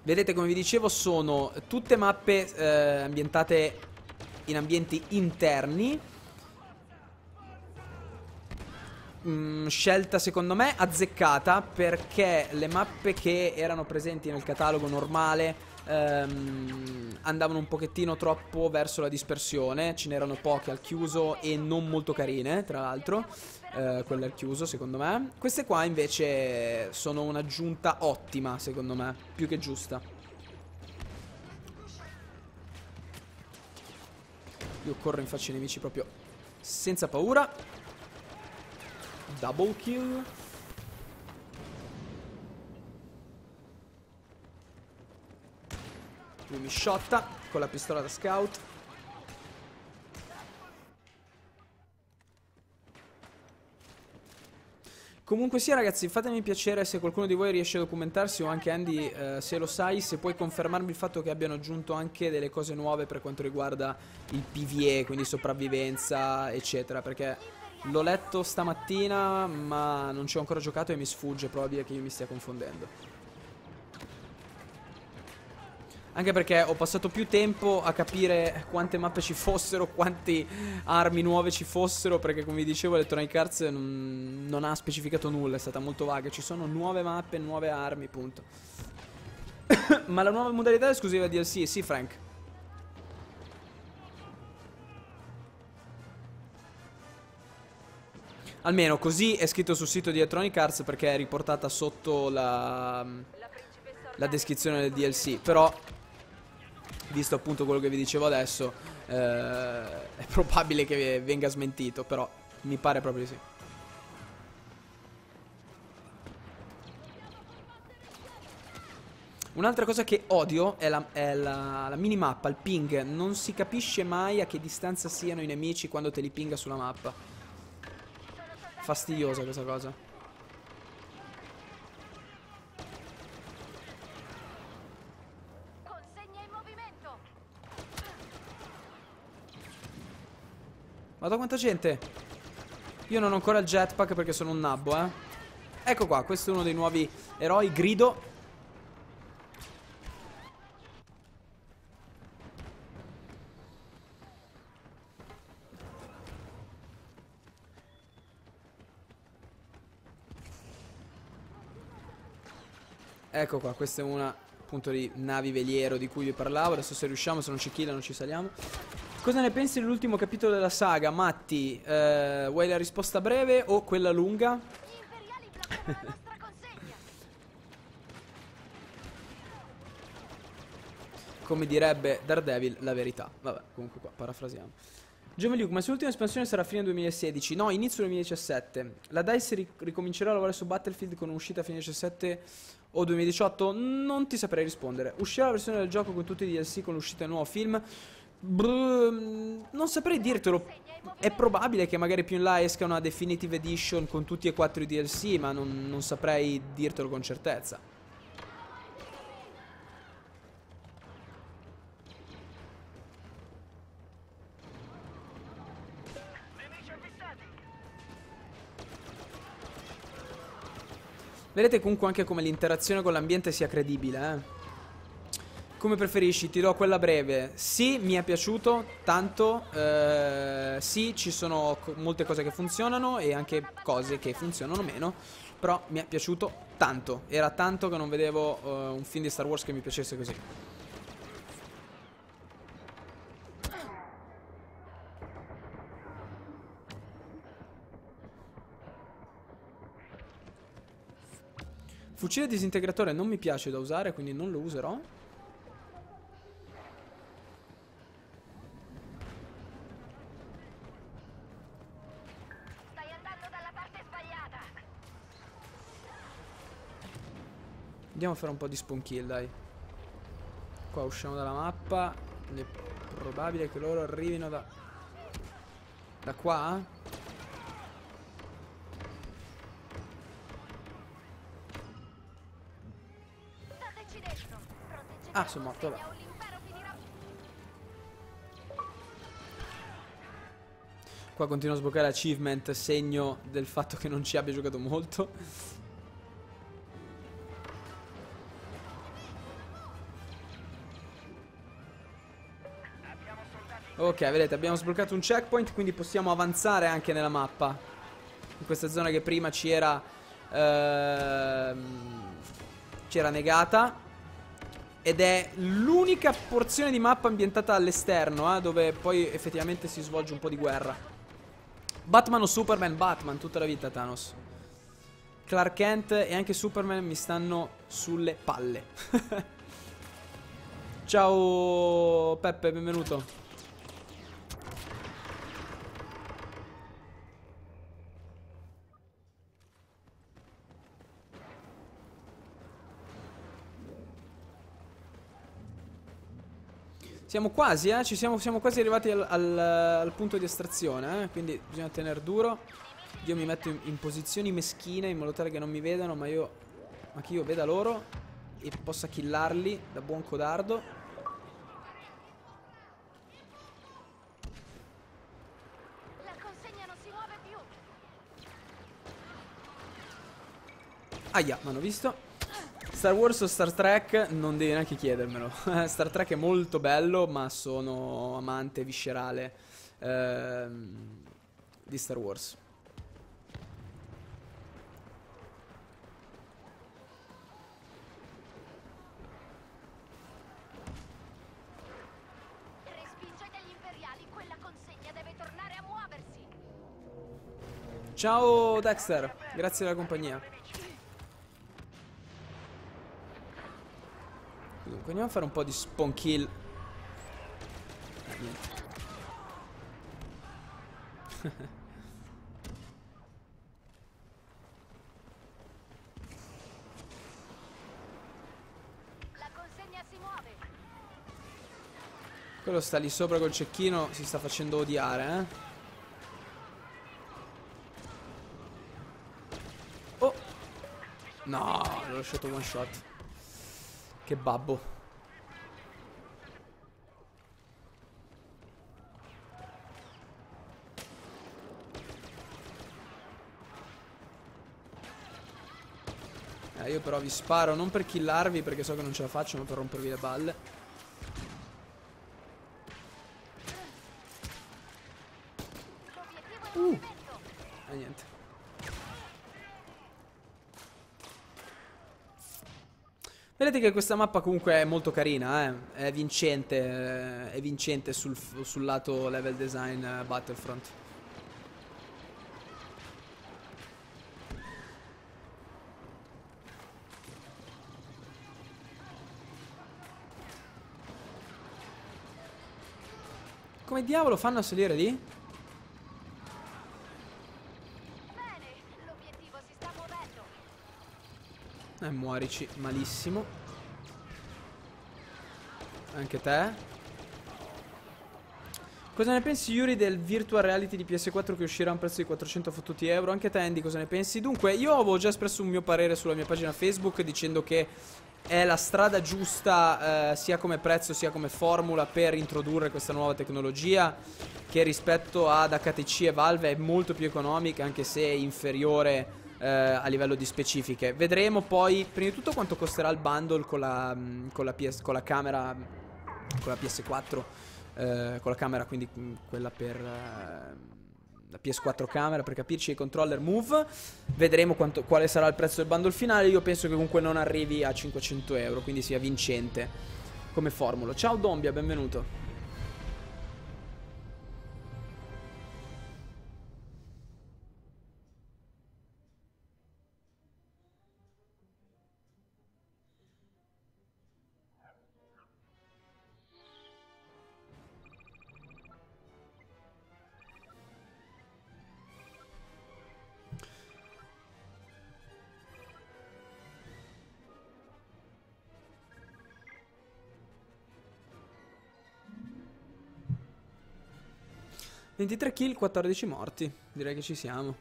Vedete come vi dicevo sono tutte mappe eh, ambientate in ambienti interni mm, Scelta secondo me azzeccata perché le mappe che erano presenti nel catalogo normale ehm, andavano un pochettino troppo verso la dispersione Ce n'erano poche al chiuso e non molto carine tra l'altro Uh, eh, quello è chiuso secondo me Queste qua invece sono un'aggiunta ottima secondo me Più che giusta Io corro in faccia ai nemici proprio senza paura Double kill Lui mi shotta con la pistola da scout Comunque sì ragazzi, fatemi piacere se qualcuno di voi riesce a documentarsi o anche Andy eh, se lo sai, se puoi confermarmi il fatto che abbiano aggiunto anche delle cose nuove per quanto riguarda il PvE, quindi sopravvivenza eccetera, perché l'ho letto stamattina ma non ci ho ancora giocato e mi sfugge, probabile che io mi stia confondendo. Anche perché ho passato più tempo a capire quante mappe ci fossero, quante armi nuove ci fossero, perché come vi dicevo Electronic Arts non, non ha specificato nulla, è stata molto vaga. Ci sono nuove mappe, nuove armi, punto. *coughs* Ma la nuova modalità è esclusiva di DLC, sì Frank. Almeno così è scritto sul sito di Electronic Arts perché è riportata sotto la, la descrizione del DLC, però visto appunto quello che vi dicevo adesso, eh, è probabile che venga smentito, però mi pare proprio sì. Un'altra cosa che odio è, la, è la, la, minimappa, il ping. Non si capisce mai a che distanza siano i nemici quando te li pinga sulla mappa. Fastidiosa questa cosa. Guarda quanta gente Io non ho ancora il jetpack perché sono un nabbo eh Ecco qua questo è uno dei nuovi eroi Grido Ecco qua, questa è una appunto di navi veliero di cui vi parlavo Adesso se riusciamo, se non ci killano ci saliamo Cosa ne pensi dell'ultimo capitolo della saga, Matti? Eh, vuoi la risposta breve o quella lunga? *laughs* Come direbbe Daredevil, la verità. Vabbè, comunque qua, parafrasiamo. Giove Luke, ma se l'ultima espansione sarà fine 2016? No, inizio 2017. La DICE ric ricomincerà a lavorare su Battlefield con un'uscita a fine 2017 o 2018? Non ti saprei rispondere. Uscirà la versione del gioco con tutti i DLC con l'uscita del nuovo film? Brr, non saprei dirtelo. È probabile che magari più in là esca una Definitive Edition con tutti e quattro i DLC, ma non, non saprei dirtelo con certezza. Vedete comunque anche come l'interazione con l'ambiente sia credibile, eh. Come preferisci, ti do quella breve. Sì, mi è piaciuto tanto. Eh, sì, ci sono molte cose che funzionano e anche cose che funzionano meno. Però mi è piaciuto tanto. Era tanto che non vedevo eh, un film di Star Wars che mi piacesse così. Fucile disintegratore non mi piace da usare, quindi non lo userò. Andiamo a fare un po' di spawn kill, dai. Qua usciamo dalla mappa. è probabile che loro arrivino da... Da qua? Ah, sono morto, vabbè. Qua continuo a sbloccare achievement, segno del fatto che non ci abbia giocato molto. Ok, vedete, abbiamo sbloccato un checkpoint, quindi possiamo avanzare anche nella mappa. In questa zona che prima ci era... Ehm, era negata. Ed è l'unica porzione di mappa ambientata all'esterno, eh, dove poi effettivamente si svolge un po' di guerra. Batman o Superman? Batman, tutta la vita Thanos. Clark Kent e anche Superman mi stanno sulle palle. *laughs* Ciao Peppe, benvenuto. Siamo quasi, eh? Siamo, siamo, quasi arrivati al, al, al punto di estrazione, eh? Quindi bisogna tenere duro. Io mi metto in, in, posizioni meschine in modo tale che non mi vedano, ma io... Ma che io veda loro e possa killarli da buon codardo. Aia, mi hanno visto Star Wars o Star Trek non devi neanche chiedermelo. *laughs* Star Trek è molto bello, ma sono amante viscerale ehm, di Star Wars. Ciao Dexter, grazie della compagnia. Dunque andiamo a fare un po' di spawn kill Quello sta lì sopra col cecchino Si sta facendo odiare eh oh! No L'ho lasciato one shot che babbo. Eh, io però vi sparo non per killarvi perché so che non ce la faccio ma per rompervi le balle vedete che questa mappa comunque è molto carina, eh? È vincente, eh, è vincente sul, sul lato level design eh, Battlefront. Come diavolo fanno a salire lì? Bene, l'obiettivo si sta muovendo. Eh, muorici, malissimo. Anche te. Cosa ne pensi Yuri del virtual reality di PS4 che uscirà a un prezzo di 400 fottuti euro? Anche te Andy cosa ne pensi? Dunque io avevo già espresso un mio parere sulla mia pagina Facebook dicendo che è la strada giusta eh, sia come prezzo sia come formula per introdurre questa nuova tecnologia che rispetto ad HTC e Valve è molto più economica anche se inferiore eh, a livello di specifiche. Vedremo poi prima di tutto quanto costerà il bundle con la, mm, con la, PS, con la camera con la PS4, eh, con la camera, quindi mm, quella per... Eh, la PS4 camera per capirci i controller Move. Vedremo quanto, quale sarà il prezzo del bundle finale. Io penso che comunque non arrivi a 500 euro, quindi sia vincente come formula. Ciao Dombia, benvenuto. 23 kill, 14 morti. Direi che ci siamo.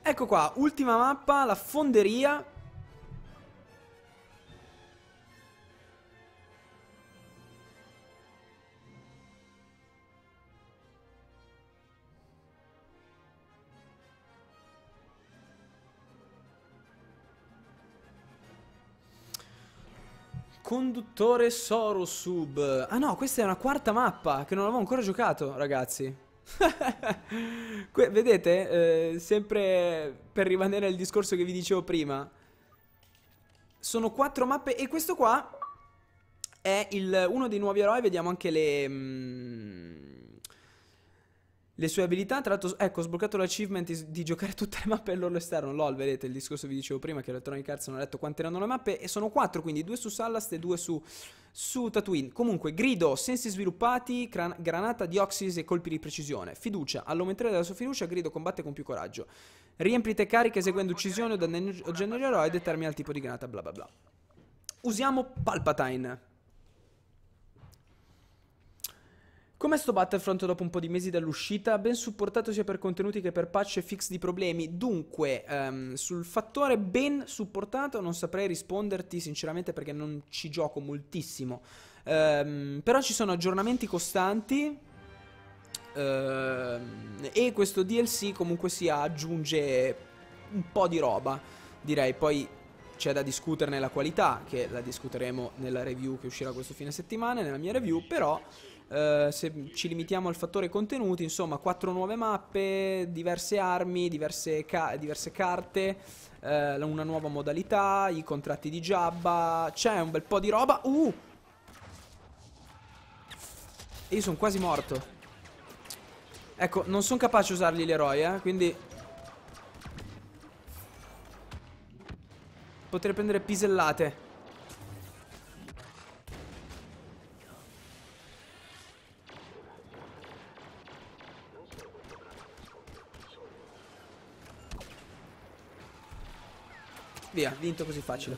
Ecco qua, ultima mappa, la fonderia Conduttore Soro Sub. Ah no, questa è una quarta mappa che non avevo ancora giocato, ragazzi. *laughs* vedete, eh, sempre per rimanere al discorso che vi dicevo prima. Sono quattro mappe e questo qua è il, uno dei nuovi eroi. Vediamo anche le... Mm, le sue abilità, tra l'altro, ecco, ho sbloccato l'achievement di giocare tutte le mappe all'orlo esterno. LOL, vedete il discorso vi dicevo prima che Electronic Arts hanno letto quante erano le mappe. E sono quattro, quindi due su Sallast e due su, su Tatooine. Comunque, grido, sensi sviluppati, granata di Oxys e colpi di precisione. Fiducia, all'aumentare della sua fiducia, grido combatte con più coraggio. Riempite cariche eseguendo uccisioni o danno o genere e determina il tipo di granata, bla bla bla. Usiamo Palpatine. Come sto Battlefront dopo un po' di mesi dall'uscita, ben supportato sia per contenuti che per patch e fix di problemi. Dunque, um, sul fattore ben supportato non saprei risponderti sinceramente perché non ci gioco moltissimo. Um, però ci sono aggiornamenti costanti, Uh, e questo DLC comunque si aggiunge un po' di roba, direi. Poi c'è da discuterne la qualità, che la discuteremo nella review che uscirà questo fine settimana, nella mia review, però eh, se ci limitiamo al fattore contenuti, insomma, quattro nuove mappe, diverse armi, diverse, ca diverse carte, eh, una nuova modalità, i contratti di Jabba, c'è un bel po' di roba. Uh! io sono quasi morto. Ecco, non sono capace di usargli l'eroe, eh, quindi... Potrei prendere pisellate. Via, vinto così facile.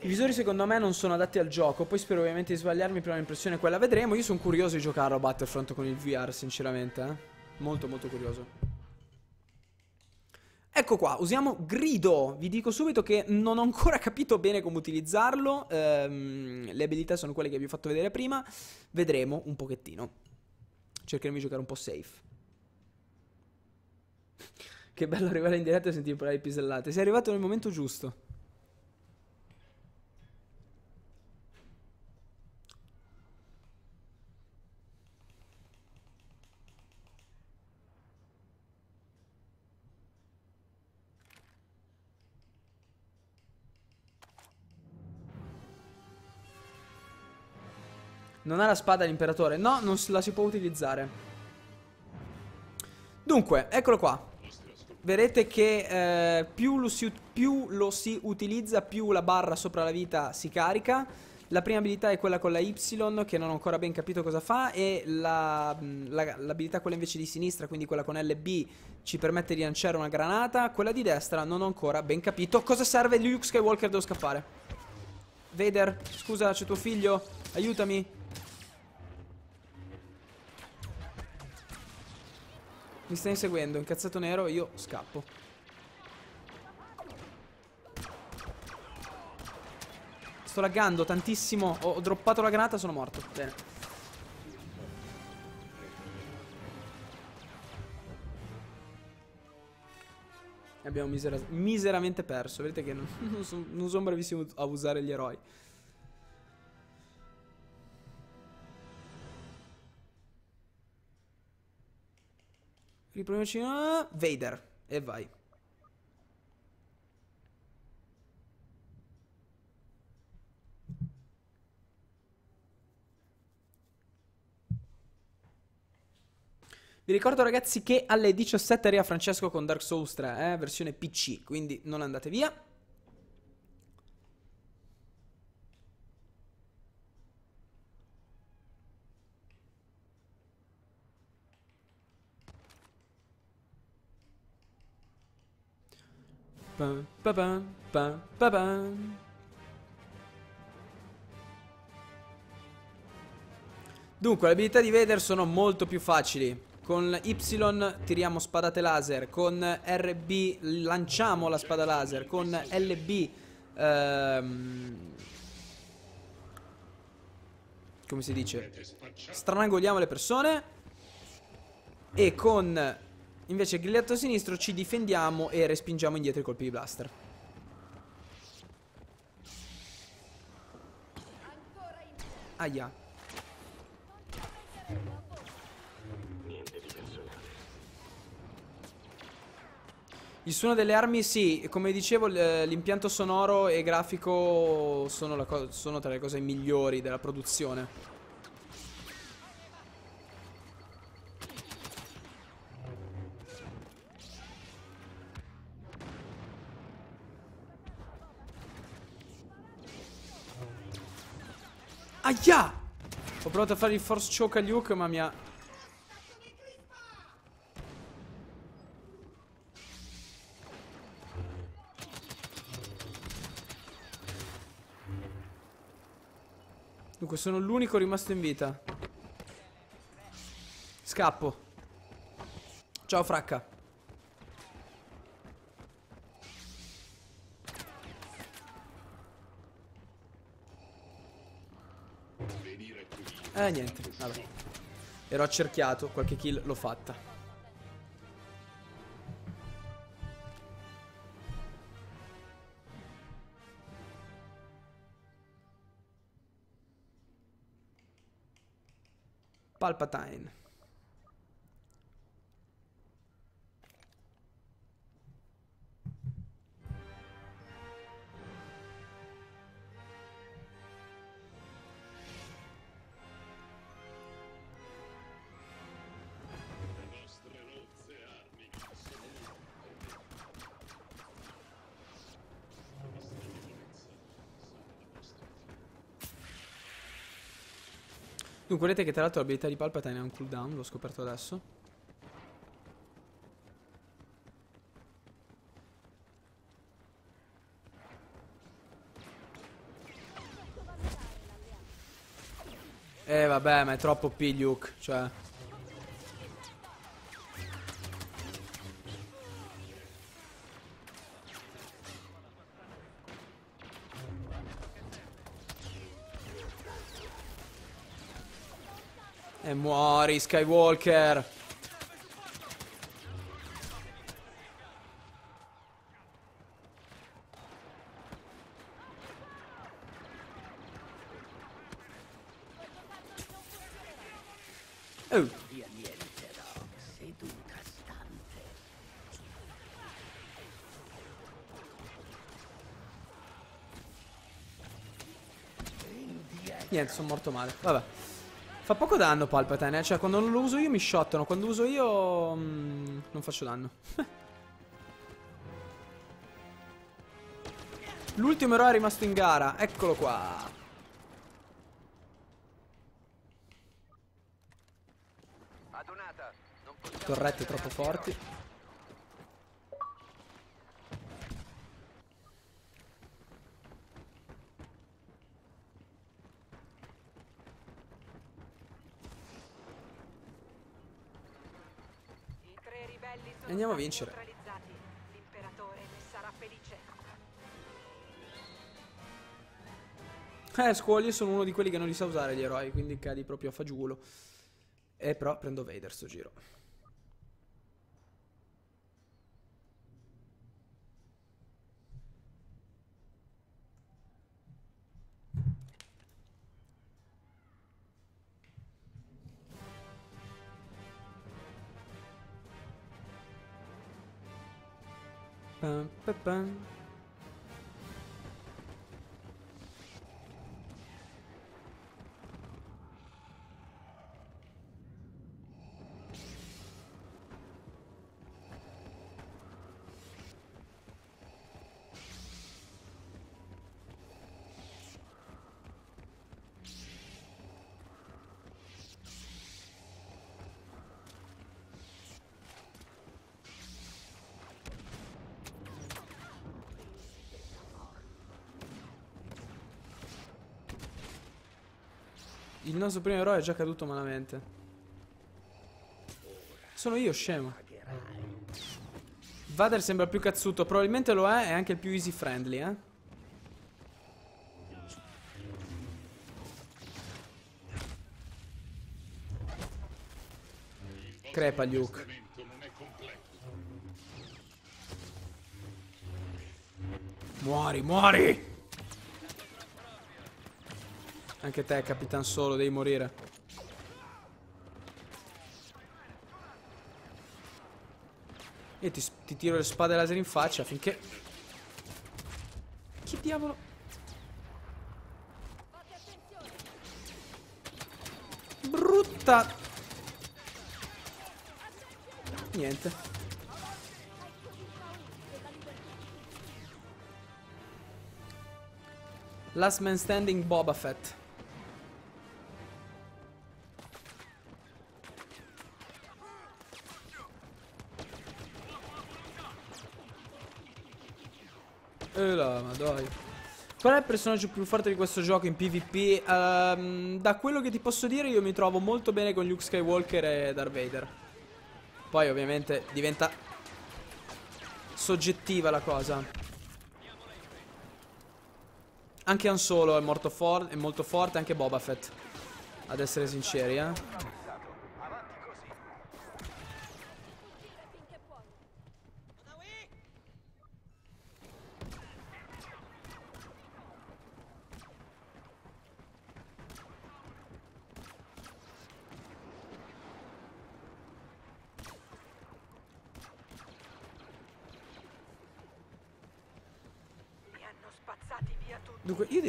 I visori secondo me non sono adatti al gioco, poi spero ovviamente di sbagliarmi, prima impressione quella vedremo. Io sono curioso di giocare a Battlefront con il VR, sinceramente. Eh? Molto molto curioso. Ecco qua, usiamo grido. Vi dico subito che non ho ancora *laughs* capito bene come utilizzarlo. Ehm, le abilità sono quelle che vi ho fatto vedere prima. Vedremo un pochettino. Cercheremo di giocare un po' safe. Che bello arrivare in diretta e sentire parlare di pisellate. Sei arrivato nel momento giusto. Non ha la spada l'imperatore? No, non la si può utilizzare. Dunque, eccolo qua. Vedete che eh, più, lo si, più lo si utilizza, più la barra sopra la vita si carica. La prima abilità è quella con la Y che non ho ancora ben capito cosa fa e l'abilità la, la, quella invece di sinistra, quindi quella con LB, ci permette di lanciare una granata. Quella di destra non ho ancora ben capito cosa serve Luke Skywalker, devo scappare. Vader, scusa, c'è tuo figlio, aiutami. Mi sta inseguendo, incazzato nero, io scappo. Sto laggando tantissimo. Ho, ho droppato la granata, sono morto. Bene. abbiamo misera miseramente perso. Vedete che non, *laughs* non sono bravissimo a usare gli eroi. Riproviamoci. Ah, eh, Vader. E vai. Vi ricordo ragazzi che alle 17 arriva Francesco con Dark Souls 3, eh, versione PC, quindi non andate via. Dunque, le abilità di Vader sono molto più facili. Con Y tiriamo spadate laser, con RB lanciamo la spada laser, con LB... Ehm, come si dice? Strangoliamo le persone. E con Invece grigliato sinistro ci difendiamo e respingiamo indietro i colpi di blaster. Aia. Il suono delle armi, sì, come dicevo l'impianto sonoro e grafico sono, sono tra le cose migliori della produzione. Minchia! Ho provato a fare il force choke a Luke, ma mi ha... Dunque, sono l'unico rimasto in vita. Scappo. Ciao, fracca. Eh, niente. Vabbè. Ero accerchiato, qualche kill l'ho fatta. Palpatine. Dunque, vedete che tra l'altro l'abilità di Palpatine ha un cooldown, l'ho scoperto adesso. Eh vabbè, ma è troppo P Luke, cioè... Mori, Skywalker. Oh. Niente, sono morto male. Vabbè. Fa poco danno Palpatine, eh? cioè quando non lo uso io mi shottano, quando lo uso io mh, mm, non faccio danno. *laughs* L'ultimo eroe è rimasto in gara, eccolo qua. Torrette troppo forti. vincere. Eh, scuoli sono uno di quelli che non li sa usare gli eroi, quindi cadi proprio a fagiolo. E eh, però prendo Vader sto giro. Bum, bum, bum. Il nostro primo eroe è già caduto malamente. Sono io, scemo. Vader sembra più cazzuto, probabilmente lo è, è anche il più easy friendly, eh. Crepa Luke. Muori, muori! Anche te, Capitan Solo, devi morire. E ti, ti tiro le spade laser in faccia finché... Chi diavolo... Brutta... Niente. Last Man Standing Boba Fett. ma dai. Qual è il personaggio più forte di questo gioco in PvP? Um, da quello che ti posso dire io mi trovo molto bene con Luke Skywalker e Darth Vader. Poi ovviamente diventa soggettiva la cosa. Anche Han Solo è, è molto forte, anche Boba Fett. Ad essere sinceri, eh.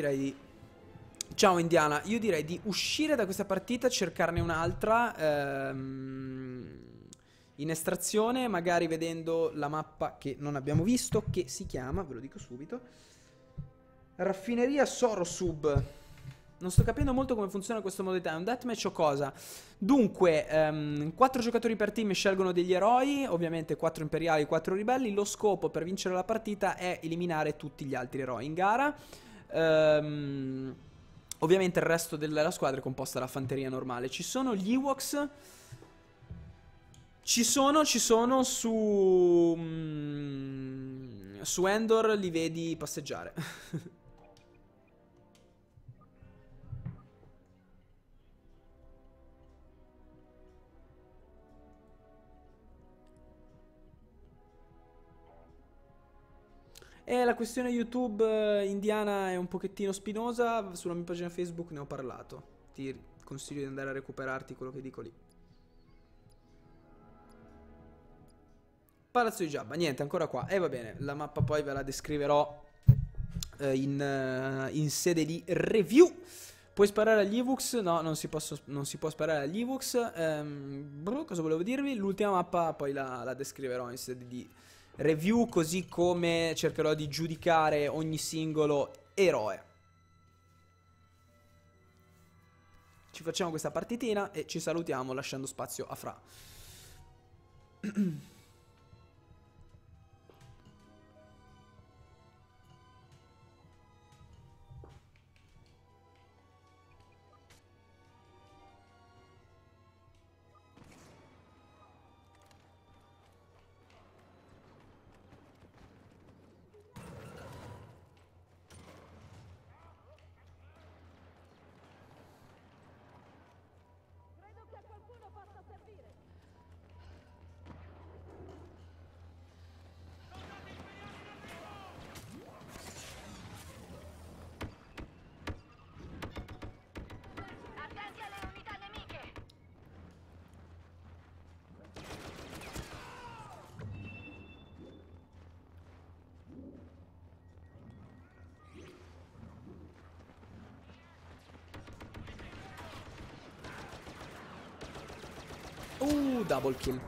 direi di... Ciao Indiana, io direi di uscire da questa partita, cercarne un'altra ehm, in estrazione, magari vedendo la mappa che non abbiamo visto, che si chiama, ve lo dico subito, Raffineria Sorosub. Non sto capendo molto come funziona questo modo modalità, è un deathmatch o cosa? Dunque, ehm, 4 giocatori per team scelgono degli eroi, ovviamente 4 imperiali e 4 ribelli, lo scopo per vincere la partita è eliminare tutti gli altri eroi in gara. Um, ovviamente il resto della squadra è composta da fanteria normale. Ci sono gli Ewoks. Ci sono, ci sono su... Mm, su Endor li vedi passeggiare. *laughs* E eh, la questione YouTube eh, indiana è un pochettino spinosa, sulla mia pagina Facebook ne ho parlato. Ti consiglio di andare a recuperarti quello che dico lì. Palazzo di Giabba, niente, ancora qua. E eh, va bene, la mappa poi ve la descriverò eh, in, uh, in, sede di review. Puoi sparare agli Evox? No, non si, posso, non si, può sparare agli Evox. Ehm, cosa volevo dirvi? L'ultima mappa poi la, la descriverò in sede di review review, così come cercherò di giudicare ogni singolo eroe. Ci facciamo questa partitina e ci salutiamo lasciando spazio a Fra. *clears throat* double kill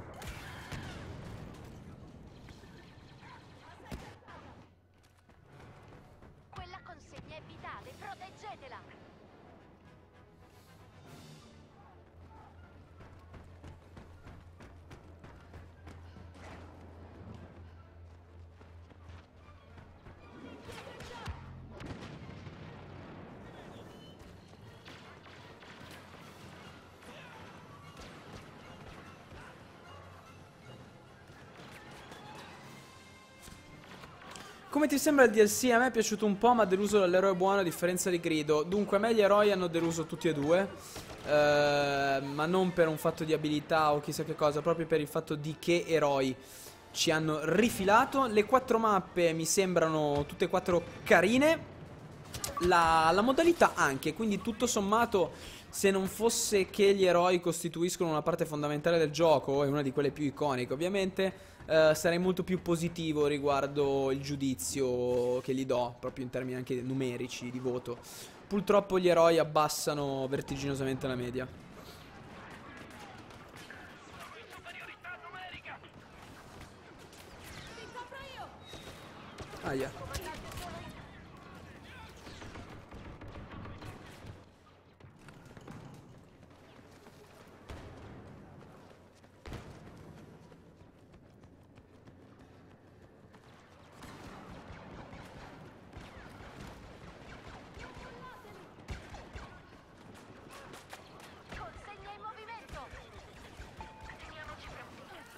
come ti sembra il DLC? A me è piaciuto un po', ma deluso dall'eroe buono a differenza di Grido. Dunque, a me gli eroi hanno deluso tutti e due. Eh, ma non per un fatto di abilità o chissà che cosa, proprio per il fatto di che eroi ci hanno rifilato. Le quattro mappe mi sembrano tutte e quattro carine. La, la modalità anche, quindi tutto sommato se non fosse che gli eroi costituiscono una parte fondamentale del gioco e una di quelle più iconiche ovviamente, eh, sarei molto più positivo riguardo il giudizio che gli do, proprio in termini anche numerici di voto. Purtroppo gli eroi abbassano vertiginosamente la media. Aia. Ah, yeah.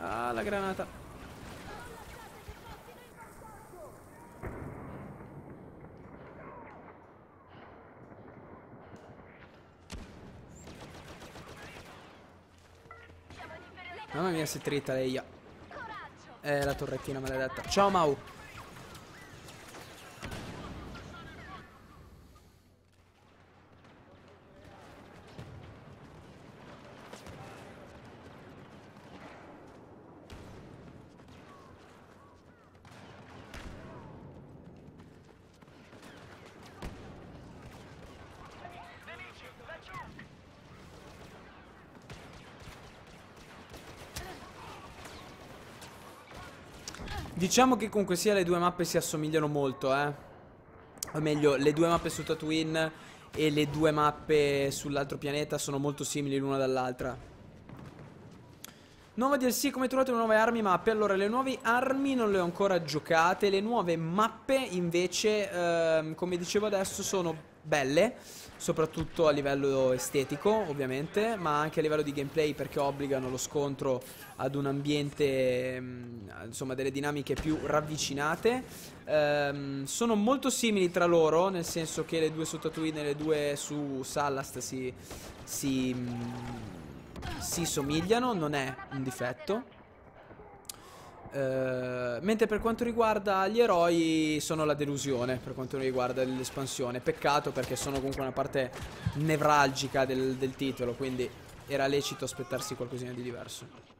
Ah, la granata. Mamma mia, si trita lei. Eh, la torrettina maledetta. Ciao, Mau. Diciamo che comunque sia le due mappe si assomigliano molto, eh. O meglio, le due mappe su Tatooine e le due mappe sull'altro pianeta sono molto simili l'una dall'altra. Nuova DLC, come trovate le nuove armi mappe? Allora, le nuove armi non le ho ancora giocate, le nuove mappe invece, ehm, come dicevo adesso, sono belle, soprattutto a livello estetico ovviamente, ma anche a livello di gameplay perché obbligano lo scontro ad un ambiente, mm, insomma, delle dinamiche più ravvicinate. Ehm, sono molto simili tra loro, nel senso che le due su Tatooine e le due su Sallast si, si, mm, si somigliano, non è un difetto. Eh, mentre per quanto riguarda gli eroi sono la delusione per quanto riguarda l'espansione. Peccato perché sono comunque una parte nevralgica del, del titolo, quindi era lecito aspettarsi qualcosina di diverso.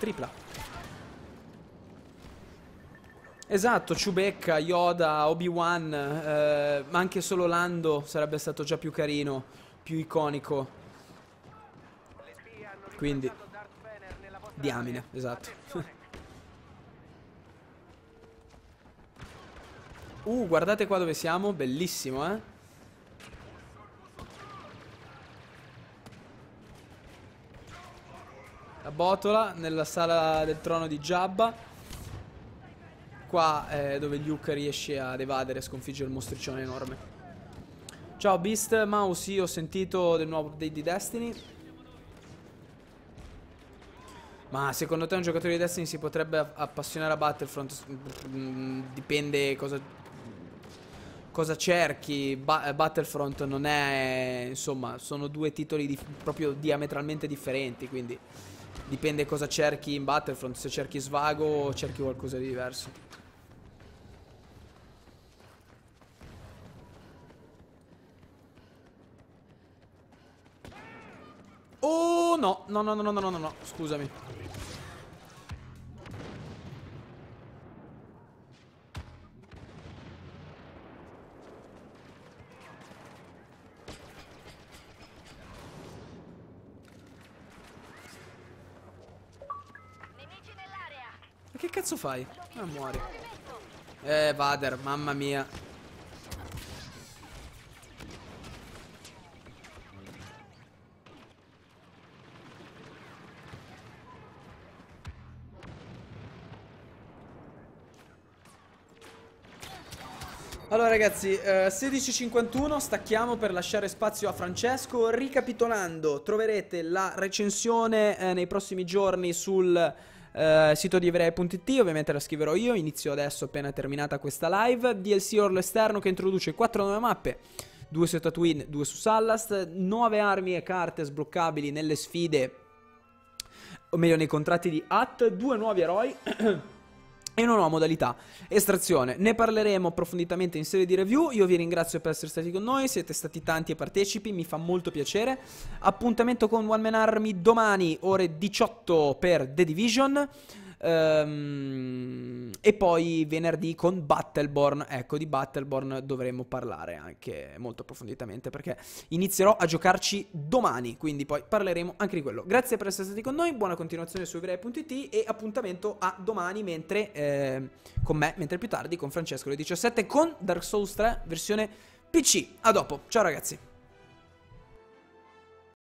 Tripla. Esatto, Chewbacca, Yoda, Obi-Wan, eh, ma anche solo Lando sarebbe stato già più carino, più iconico. Quindi... Diamine, esatto. *laughs* uh, guardate qua dove siamo, bellissimo, eh. a botola nella sala del trono di Jabba. Qua è dove Luke riesce ad evadere e sconfiggere il mostricione enorme. Ciao Beast, Mouse, io ho sentito del nuovo update di Destiny. Ma secondo te un giocatore di Destiny si potrebbe appassionare a Battlefront? Mm, dipende cosa, cosa cerchi. Ba Battlefront non è... Insomma, sono due titoli di, proprio diametralmente differenti, quindi... Dipende cosa cerchi in Battlefront, se cerchi svago o cerchi qualcosa di diverso. Oh no, no, no, no, no, no, no, no, scusami. cazzo fai? Ah, muori. Eh, Vader, mamma mia. Allora ragazzi, eh, 16.51, stacchiamo per lasciare spazio a Francesco. Ricapitolando, troverete la recensione eh, nei prossimi giorni sul eh, sito di evrei.it, ovviamente la scriverò io, inizio adesso appena terminata questa live, DLC Orlo esterno che introduce 4 nuove mappe, 2 su Tatooine, 2 su Sallast, 9 armi e carte sbloccabili nelle sfide, o meglio nei contratti di AT, 2 nuovi eroi... *clears throat* e una nuova modalità estrazione. Ne parleremo approfonditamente in serie di review. Io vi ringrazio per essere stati con noi, siete stati tanti e partecipi, mi fa molto piacere. Appuntamento con One Man Army domani ore 18 per The Division. Um, e poi venerdì con Battleborn, ecco di Battleborn dovremo parlare anche molto approfonditamente perché inizierò a giocarci domani, quindi poi parleremo anche di quello. Grazie per essere stati con noi, buona continuazione su evrai.it e appuntamento a domani mentre eh, con me, mentre più tardi con Francesco alle 17 con Dark Souls 3 versione PC. A dopo, ciao ragazzi.